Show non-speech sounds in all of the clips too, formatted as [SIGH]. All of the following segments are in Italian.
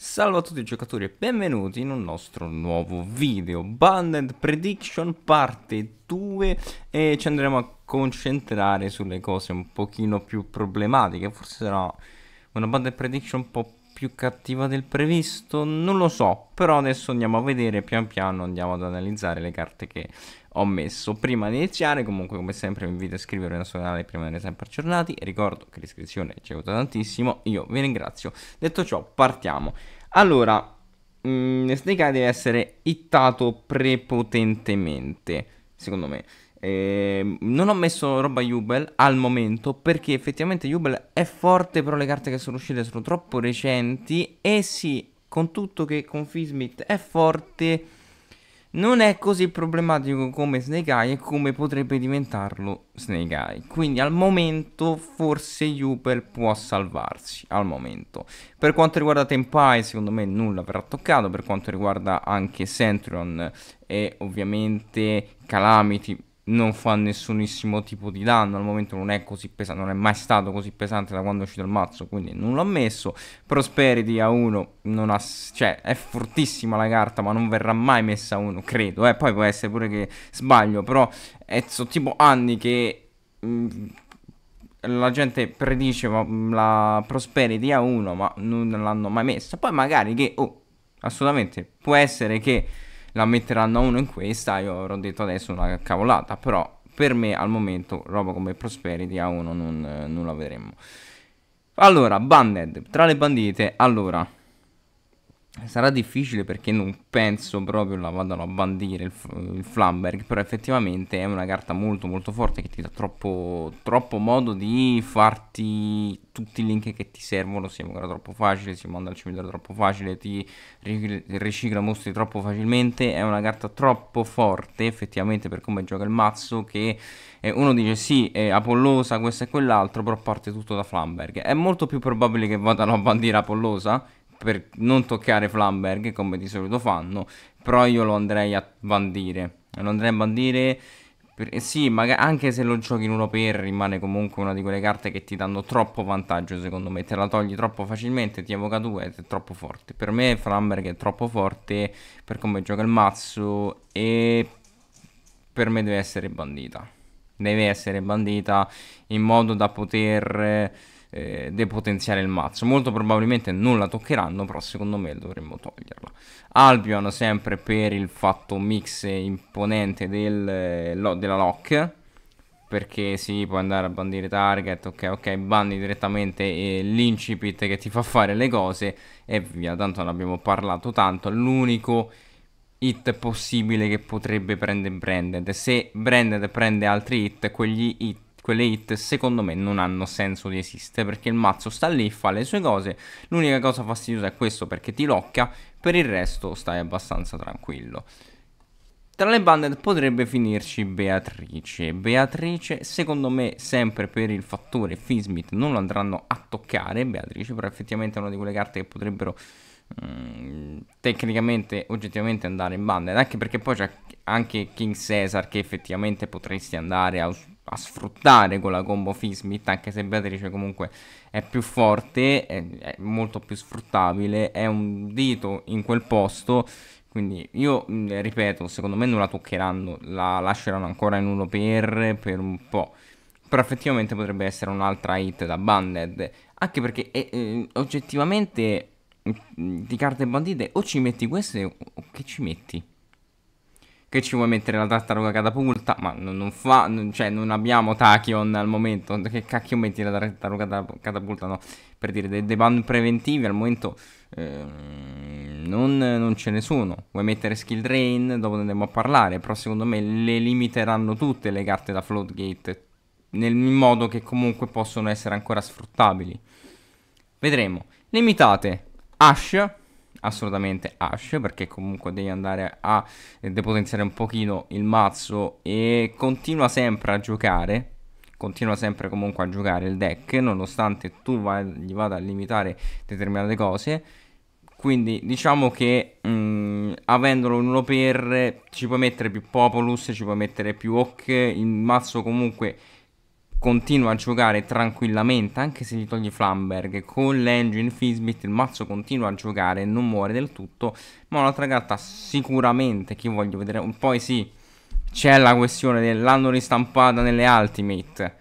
Salve a tutti i giocatori e benvenuti in un nostro nuovo video Banded Prediction parte 2 e ci andremo a concentrare sulle cose un pochino più problematiche Forse sarà una Banded Prediction un po' più cattiva del previsto, non lo so Però adesso andiamo a vedere pian piano, andiamo ad analizzare le carte che ho messo prima di iniziare comunque come sempre vi invito a iscrivervi al nostro canale prima di essere sempre aggiornati ricordo che l'iscrizione ci aiuta tantissimo io vi ringrazio detto ciò partiamo allora mh, mm, Snake deve essere ittato prepotentemente secondo me eh, non ho messo roba Jubel al momento perché effettivamente Jubel è forte però le carte che sono uscite sono troppo recenti e sì con tutto che Confismith è forte non è così problematico come Snake Eye e come potrebbe diventarlo Snake Eye. Quindi al momento forse Jupel può salvarsi, al momento. Per quanto riguarda Tempai secondo me nulla verrà toccato, per quanto riguarda anche Centurion e ovviamente Calamity non fa nessunissimo tipo di danno al momento non è così pesante non è mai stato così pesante da quando è uscito il mazzo quindi non l'ho messo Prosperity a 1 non ha cioè è fortissima la carta ma non verrà mai messa a 1 credo eh poi può essere pure che sbaglio però è sono tipo anni che mm, la gente predice mm, la Prosperity a 1 ma non l'hanno mai messa poi magari che oh assolutamente può essere che la metteranno a uno in questa, io avrò detto adesso una cavolata, però per me al momento roba come Prosperity a uno non, eh, non la vedremo. Allora, Banded, tra le bandite, allora... Sarà difficile perché non penso proprio la vadano a bandire il, il Flamberg, però effettivamente è una carta molto molto forte che ti dà troppo, troppo modo di farti tutti i link che ti servono, si ancora troppo facile, si manda al cimitero troppo facile, ti ricicla mostri troppo facilmente, è una carta troppo forte effettivamente per come gioca il mazzo che eh, uno dice sì è Apollosa questo e quell'altro però parte tutto da Flamberg, è molto più probabile che vadano a bandire Apollosa per non toccare Flamberg come di solito fanno, però io lo andrei a bandire. Lo andrei a bandire per, eh, sì, magari, anche se lo giochi in 1 per rimane comunque una di quelle carte che ti danno troppo vantaggio, secondo me, te la togli troppo facilmente, ti evoca 2 ed è troppo forte. Per me Flamberg è troppo forte per come gioca il mazzo e per me deve essere bandita. Deve essere bandita in modo da poter eh, eh, depotenziare il mazzo. Molto probabilmente non la toccheranno, però secondo me dovremmo toglierla. Albion sempre per il fatto mix imponente del, eh, lo, della lock. Perché sì, può andare a bandire target, ok, ok, bandi direttamente eh, l'incipit che ti fa fare le cose e via, tanto non abbiamo parlato tanto. L'unico hit possibile che potrebbe prendere Branded. Se Branded prende altri hit, quegli hit quelle hit secondo me non hanno senso di esistere perché il mazzo sta lì, fa le sue cose, l'unica cosa fastidiosa è questo perché ti locca, per il resto stai abbastanza tranquillo. Tra le banded potrebbe finirci Beatrice. Beatrice, secondo me, sempre per il fattore Fismith non lo andranno a toccare. Beatrice, però, effettivamente è una di quelle carte che potrebbero mm, tecnicamente, oggettivamente andare in banded. Anche perché poi c'è anche King Caesar che effettivamente potresti andare a a sfruttare con la combo Fismit, anche se Beatrice comunque è più forte, è, è, molto più sfruttabile, è un dito in quel posto, quindi io mm, ripeto, secondo me non la toccheranno, la lasceranno ancora in uno per, per un po'. Però effettivamente potrebbe essere un'altra hit da Banded. Anche perché eh, eh oggettivamente mm, di carte bandite o ci metti queste o che ci metti? che ci vuoi mettere la tartaruga catapulta? Ma non, non fa, non, cioè non abbiamo Tachyon al momento, che cacchio metti la tartaruga catapulta? No, per dire, dei, dei ban preventivi al momento eh, non, non, ce ne sono. Vuoi mettere skill drain? Dopo ne andiamo a parlare, però secondo me le limiteranno tutte le carte da floodgate, nel modo che comunque possono essere ancora sfruttabili. Vedremo. Limitate Ash, assolutamente Ash perché comunque devi andare a eh, depotenziare un pochino il mazzo e continua sempre a giocare continua sempre comunque a giocare il deck nonostante tu vai, gli vada a limitare determinate cose quindi diciamo che mh, mm, avendolo in 1 per ci puoi mettere più Populus, ci puoi mettere più Hawk, il mazzo comunque continua a giocare tranquillamente anche se gli togli Flamberg con l'engine Fisbit il mazzo continua a giocare non muore del tutto ma un'altra carta sicuramente che voglio vedere poi sì c'è la questione dell'hanno ristampata nelle Ultimate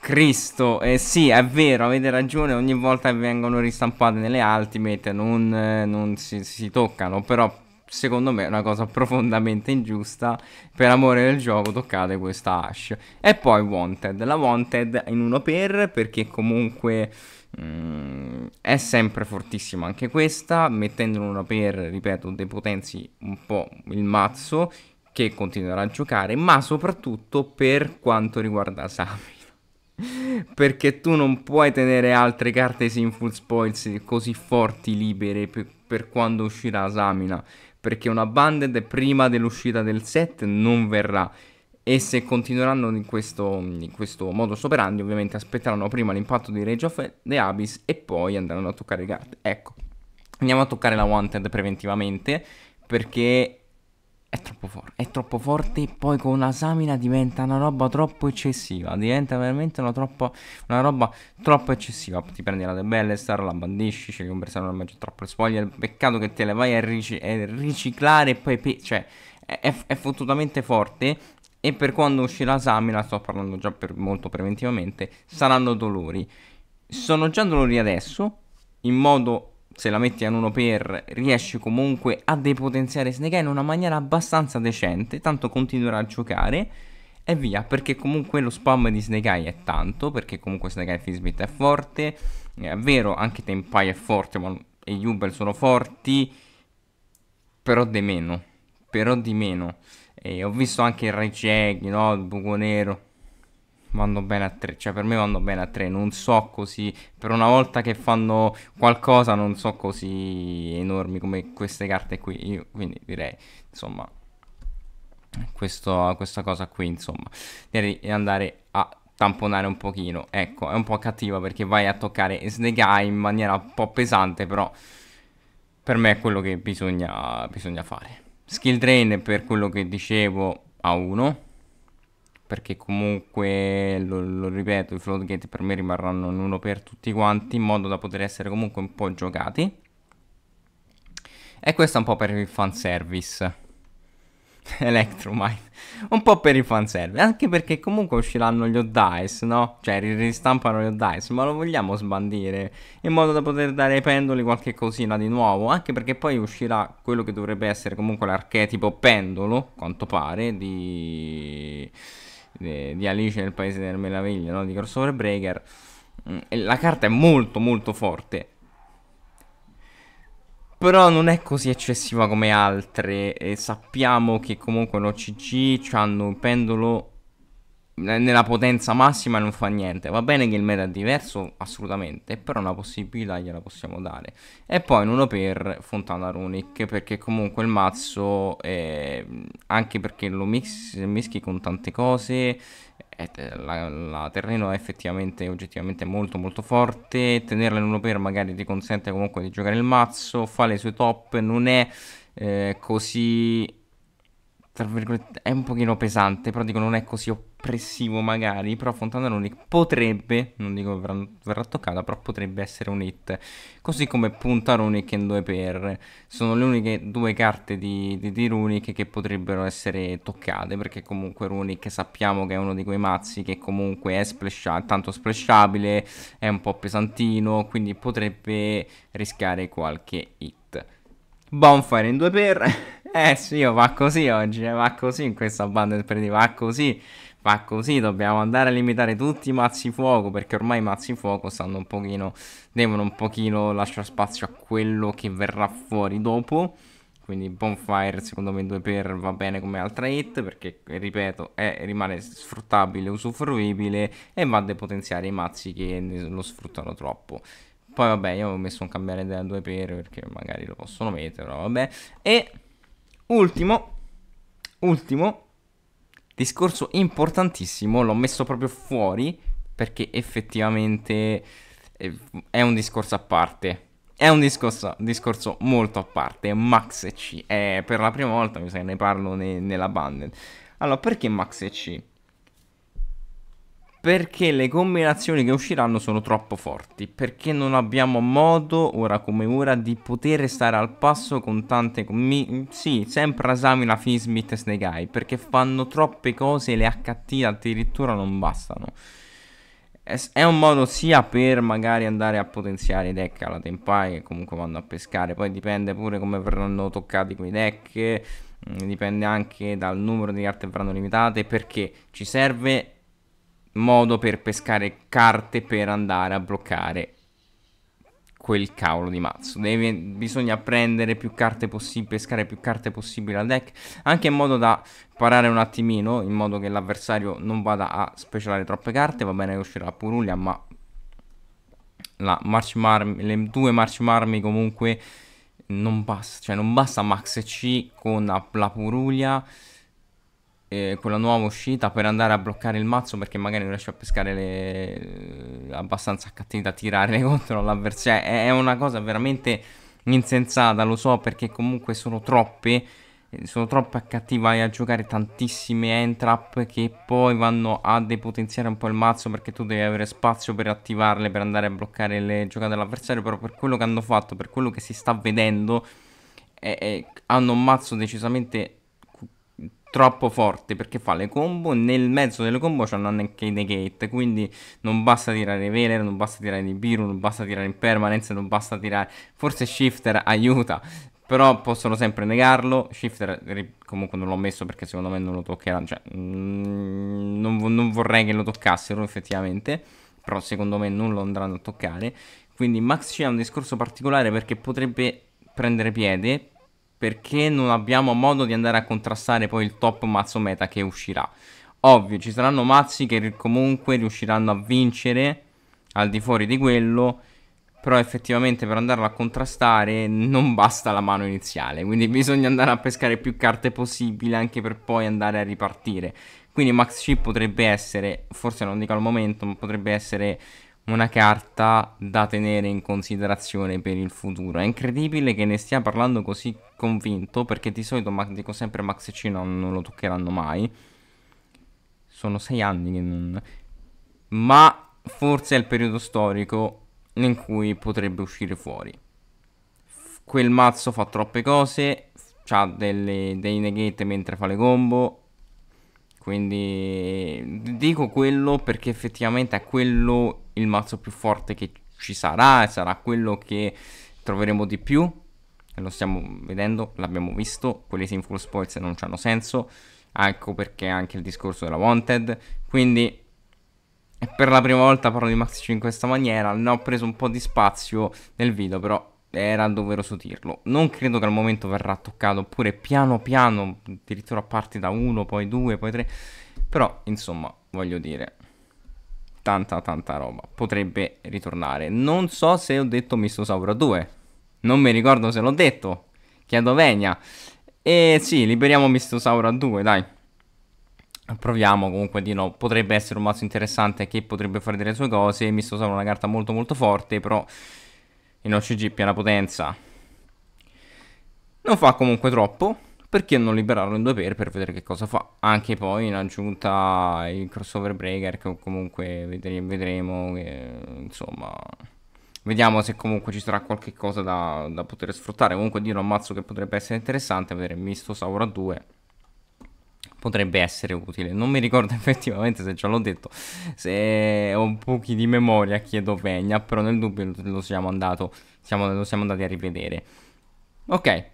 Cristo, eh sì è vero avete ragione ogni volta che vengono ristampate nelle Ultimate non, eh, non si, si toccano però secondo me è una cosa [LAUGHS] profondamente ingiusta. Per amore del gioco toccate questa Ash E poi Wanted. La Wanted in uno per perché comunque mh, mm, è sempre fortissima anche questa. Mettendo in uno per, ripeto, depotenzi un po' il mazzo che continuerà a giocare. Ma soprattutto per quanto riguarda Sami [LAUGHS] perché tu non puoi tenere altre carte Sinful Spoils così forti libere per, per quando uscirà Samina perché una band prima dell'uscita del set non verrà e se continueranno in questo, in questo modus operandi ovviamente aspetteranno prima l'impatto di Rage of the Abyss e poi andranno a toccare carte. Ecco, andiamo a toccare la Wanted preventivamente perché è troppo forte. È troppo forte. Poi con la samina diventa una roba troppo eccessiva. Diventa veramente una, troppo, una roba troppo eccessiva. Ti prendi la debelle, star, la bandisci, scegli un bersaglio, non mangi troppo le spoglie. Peccato che te le vai a, ric riciclare e poi. Cioè, è, è, fottutamente forte. E per quando uscirà Samina, sto parlando già per molto preventivamente, saranno dolori. Sono già dolori adesso, in modo se la metti a 1 per riesce comunque a depotenziare Snega in una maniera abbastanza decente, tanto continuerà a giocare e via, perché comunque lo spam di Snake Eye è tanto, perché comunque Snake Eye Fizzbit è forte, è vero anche Tempai è forte ma, e Ubel sono forti, però di meno, però di meno. E ho visto anche il Rai Jack, no? il Buco Nero, vanno bene a tre, cioè per me vanno bene a tre, non so così, per una volta che fanno qualcosa non so così enormi come queste carte qui, Io, quindi direi, insomma, questo, questa cosa qui, insomma, direi di andare a tamponare un pochino, ecco, è un po' cattiva perché vai a toccare Snake in maniera un po' pesante, però per me è quello che bisogna, bisogna fare. Skill Drain per quello che dicevo a 1 perché comunque, lo, lo ripeto, i floodgate per me rimarranno in uno per tutti quanti, in modo da poter essere comunque un po' giocati. E questo è un po' per il fanservice. [LAUGHS] Electromine. Un po' per i fanservice. Anche perché comunque usciranno gli hot dice, no? Cioè, ristampano gli hot dice, ma lo vogliamo sbandire in modo da poter dare ai pendoli qualche cosina di nuovo. Anche perché poi uscirà quello che dovrebbe essere comunque l'archetipo pendolo, quanto pare, di di Alice nel Paese delle Meraviglie, no? di Crossover Breaker, mm, la carta è molto molto forte. Però non è così eccessiva come altre e sappiamo che comunque l'OCC hanno un pendolo nella potenza massima non fa niente. Va bene che il meta è diverso, assolutamente, però una possibilità gliela possiamo dare. E poi in 1 per Fontana Runic, perché comunque il mazzo, è, anche perché lo mix, mischi con tante cose, è, eh, la, la, terreno è effettivamente, oggettivamente molto molto forte, tenerla in 1 per magari ti consente comunque di giocare il mazzo, fa le sue top, non è eh, così tra virgolette, è un pochino pesante, però dico non è così oppressivo magari, però Fontana Runic potrebbe, non dico verrà, verrà toccata, però potrebbe essere un hit, così come Punta Runic in 2 per sono le uniche due carte di, di, di Runic che potrebbero essere toccate, perché comunque Runic sappiamo che è uno di quei mazzi che comunque è splasha- tanto splashabile, è un po' pesantino, quindi potrebbe rischiare qualche hit. Bonfire in 2 per. [LAUGHS] eh sì, oh, va così oggi, eh, va così in questa banda del predì, va così, va così, dobbiamo andare a limitare tutti i mazzi fuoco, perché ormai i mazzi fuoco stanno un pochino, devono un pochino lasciare spazio a quello che verrà fuori dopo. Quindi Bonfire secondo me in 2 per va bene come altra hit perché, ripeto, è, rimane sfruttabile, usufruibile e va a depotenziare i mazzi che lo sfruttano troppo. Poi vabbè, io ho messo un cambiare da 2 per perché magari lo possono mettere, vabbè. E ultimo, ultimo, discorso importantissimo, l'ho messo proprio fuori perché effettivamente eh, è un discorso a parte. È un discorso, discorso molto a parte, Max e C. È eh, per la prima volta mi sa che ne parlo ne, nella band. Allora, perché Max e C? perché le combinazioni che usciranno sono troppo forti, perché non abbiamo modo, ora come ora, di poter stare al passo con tante... Mi, sì, sempre Asamina, Finsmith e Snake Eye, perché fanno troppe cose e le HT addirittura non bastano. È un modo sia per magari andare a potenziare i deck alla Tempai, che comunque vanno a pescare, poi dipende pure come verranno toccati quei deck, mm, dipende anche dal numero di carte che verranno limitate, perché ci serve modo per pescare carte per andare a bloccare quel cavolo di mazzo. Deve, bisogna prendere più carte possibili, pescare più carte possibili al deck, anche in modo da parare un attimino, in modo che l'avversario non vada a specialare troppe carte. Va bene che uscirà Purulia, ma Marmi, le due March Marmi comunque non basta, cioè non basta Max C con la Purulia eh, quella nuova uscita per andare a bloccare il mazzo perché magari non riesce a pescare le... Eh, abbastanza cattiva, tirare contro l'avversario. Cioè, è una cosa veramente insensata, lo so, perché comunque sono troppe. Eh, sono troppe accattivate a giocare tantissime entrap che poi vanno a depotenziare un po' il mazzo perché tu devi avere spazio per attivarle, per andare a bloccare le giocate dell'avversario, però per quello che hanno fatto, per quello che si sta vedendo, eh, eh, hanno un mazzo decisamente troppo forte perché fa le combo. Nel mezzo delle combo c'hanno anche i negate. Quindi non basta tirare Veler, non basta tirare Nibiru, non basta tirare in permanenza, non basta tirare. Forse Shifter aiuta. Però possono sempre negarlo. Shifter comunque non l'ho messo perché secondo me non lo toccherà. Cioè, mm, non, non vorrei che lo toccassero effettivamente. Però secondo me non lo andranno a toccare. Quindi Max C ha un discorso particolare perché potrebbe prendere piede perché non abbiamo modo di andare a contrastare poi il top mazzo meta che uscirà. Ovvio, ci saranno mazzi che comunque riusciranno a vincere al di fuori di quello, però effettivamente per andarlo a contrastare non [LAUGHS] basta la mano iniziale, quindi bisogna andare a pescare più carte possibile anche per poi andare a ripartire. Quindi Max Chip potrebbe essere, forse non dico al momento, ma potrebbe essere una carta da tenere in considerazione per il futuro. È incredibile che ne stia parlando così convinto, perché di solito, dico sempre, Max e C non, lo toccheranno mai. Sono sei anni che non... Ma forse è il periodo storico in cui potrebbe uscire fuori. Quel mazzo fa troppe cose, ha delle, dei negate mentre fa le combo, quindi dico quello perché effettivamente è quello il mazzo più forte che ci sarà e sarà quello che troveremo di più. E lo stiamo vedendo, l'abbiamo visto. Quelli Sinful Spoils non hanno senso. Ecco perché anche il discorso della Wanted. Quindi per la prima volta parlo di Max 5 in questa maniera. Ne ho preso un po' di spazio nel video, però era doveroso dirlo. Non credo che al momento verrà toccato, oppure piano piano, addirittura parti da uno, poi due, poi tre. Però, insomma, voglio dire, tanta tanta roba. Potrebbe ritornare. Non so se ho detto Mistosaura 2. Non mi ricordo se l'ho detto. Chiedo venia. E sì, liberiamo Mistosaura 2, dai. Proviamo comunque di no. Potrebbe essere un mazzo interessante che potrebbe fare delle sue cose. Mistosaura è una carta molto molto forte, però il nostro GP ha potenza. Non fa comunque troppo, perché non liberarlo in 2x per vedere che cosa fa. Anche poi in aggiunta il crossover breaker che comunque vedremo, vedremo che, insomma... Vediamo se comunque ci sarà qualche cosa da, da poter sfruttare. Comunque dire un mazzo che potrebbe essere interessante, avere misto Saura 2 potrebbe essere utile. Non mi ricordo [LAUGHS] effettivamente se ce l'ho detto, se ho un pochi di memoria chiedo Vegna, però nel dubbio lo siamo, andato, siamo, lo siamo andati a rivedere. Ok,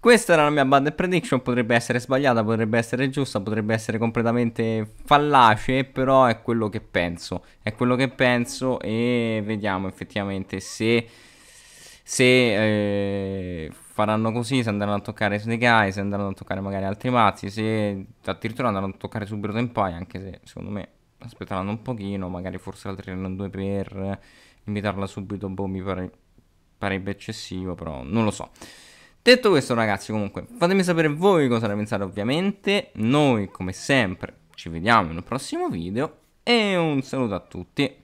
questa era la mia bad prediction, potrebbe essere sbagliata, potrebbe essere giusta, potrebbe essere completamente fallace, però è quello che penso, è quello che penso e vediamo effettivamente se se eh, faranno così, se andranno a toccare Snake Eye, se andranno a toccare magari altri mazzi, se addirittura andranno a toccare subito Tempai, anche se secondo me aspetteranno un pochino, magari forse la tirano 2 per invitarla subito, boh, mi pare, parebbe eccessivo, però non lo so. Detto questo ragazzi, comunque, fatemi sapere voi cosa ne pensate ovviamente, noi come sempre ci vediamo in un prossimo video e un saluto a tutti.